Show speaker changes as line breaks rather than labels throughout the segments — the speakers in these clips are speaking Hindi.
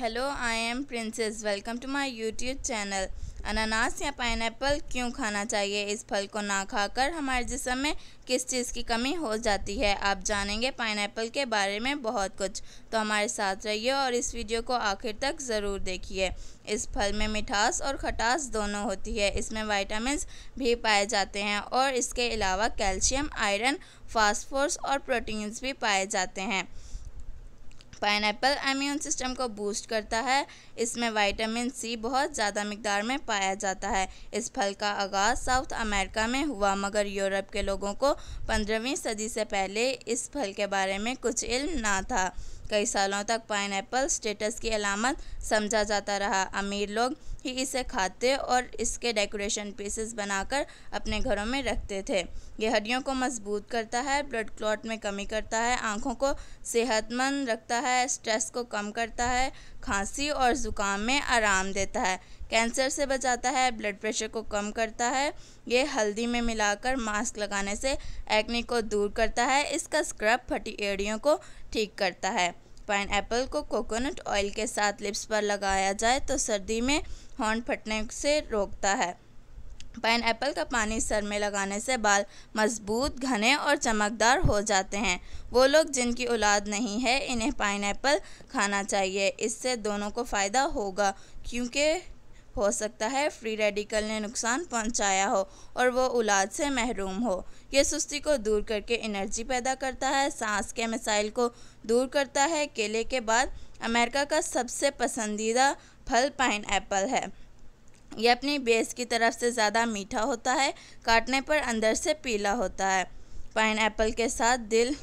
hello I am princess welcome to my YouTube channel अनानास या पाइन क्यों खाना चाहिए इस फल को ना खाकर हमारे जिसम में किस चीज़ की कमी हो जाती है आप जानेंगे पाइनएप्पल के बारे में बहुत कुछ तो हमारे साथ रहिए और इस वीडियो को आखिर तक ज़रूर देखिए इस फल में मिठास और खटास दोनों होती है इसमें वाइटामिन भी पाए जाते हैं और इसके अलावा कैल्शियम आयरन फास्फोरस और प्रोटीन्स भी पाए जाते हैं पाइनएप्पल इम्यून सिस्टम को बूस्ट करता है इसमें वाइटामिन सी बहुत ज़्यादा मकदार में पाया जाता है इस फल का आगाज़ साउथ अमेरिका में हुआ मगर यूरोप के लोगों को पंद्रहवीं सदी से पहले इस फल के बारे में कुछ इल्म ना था कई सालों तक पाइनएप्पल स्टेटस की अलामत समझा जाता रहा अमीर लोग ही इसे खाते और इसके डेकोरेशन पीसेस बनाकर अपने घरों में रखते थे यह हड्डियों को मजबूत करता है ब्लड क्लॉट में कमी करता है आँखों को सेहतमंद रखता है स्ट्रेस को कम करता है खांसी और ज़ुकाम में आराम देता है कैंसर से बचाता है ब्लड प्रेशर को कम करता है ये हल्दी में मिलाकर मास्क लगाने से एक्ने को दूर करता है इसका स्क्रब फटी एड़ियों को ठीक करता है पाइन एप्पल को कोकोनट ऑयल के साथ लिप्स पर लगाया जाए तो सर्दी में हॉर्न फटने से रोकता है पाइन एप्पल का पानी सर में लगाने से बाल मजबूत घने और चमकदार हो जाते हैं वो लोग जिनकी औलाद नहीं है इन्हें पाइन एप्पल खाना चाहिए इससे दोनों को फ़ायदा होगा क्योंकि हो सकता है फ्री रेडिकल ने नुकसान पहुंचाया हो और वो औलाद से महरूम हो यह सुस्ती को दूर करके एनर्जी पैदा करता है सांस के मिसाइल को दूर करता है केले के बाद अमेरिका का सबसे पसंदीदा फल पाइन एप्पल है यह अपनी बेस की तरफ से ज़्यादा मीठा होता है काटने पर अंदर से पीला होता है पाइन एप्पल के साथ दिल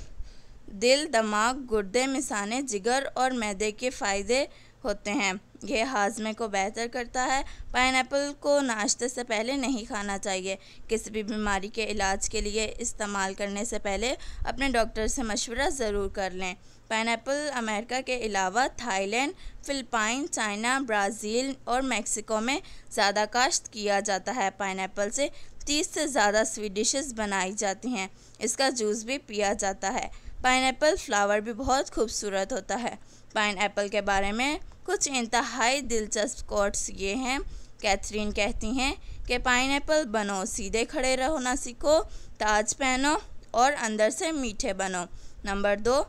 दिल दिमाग गुर्दे मिसाने जिगर और मैदे के फ़ायदे होते हैं यह हाजमे को बेहतर करता है पाइनएप्पल को नाश्ते से पहले नहीं खाना चाहिए किसी भी बीमारी के इलाज के लिए इस्तेमाल करने से पहले अपने डॉक्टर से मशवरा ज़रूर कर लें पाइनएप्पल अमेरिका के अलावा थाईलैंड फिलपाइन चाइना ब्राज़ील और मेक्सिको में ज़्यादा काश्त किया जाता है पाइनएप्पल से तीस से ज़्यादा स्वीट डिशेज बनाई जाती हैं इसका जूस भी पिया जाता है पाइनएप्पल फ्लावर भी बहुत खूबसूरत होता है पाइन के बारे में कुछ इंतहाई दिलचस्प कोट्स ये हैं कैथरीन कहती हैं कि पाइन बनो सीधे खड़े रहो ना सीखो ताज पहनो और अंदर से मीठे बनो नंबर दो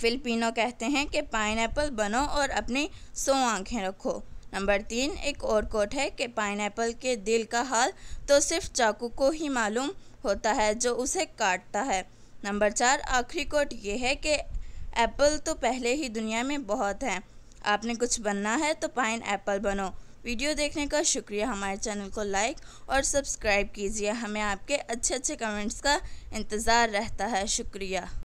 फिलिपिनो कहते हैं कि पाइन बनो और अपनी सो आँखें रखो नंबर तीन एक और कोट है कि पाइन के दिल का हाल तो सिर्फ चाकू को ही मालूम होता है जो उसे काटता है नंबर चार आखिरी कोट ये है कि एप्पल तो पहले ही दुनिया में बहुत हैं आपने कुछ बनना है तो पाइन एप्पल बनो वीडियो देखने का शुक्रिया हमारे चैनल को लाइक और सब्सक्राइब कीजिए हमें आपके अच्छे अच्छे कमेंट्स का इंतज़ार रहता है शुक्रिया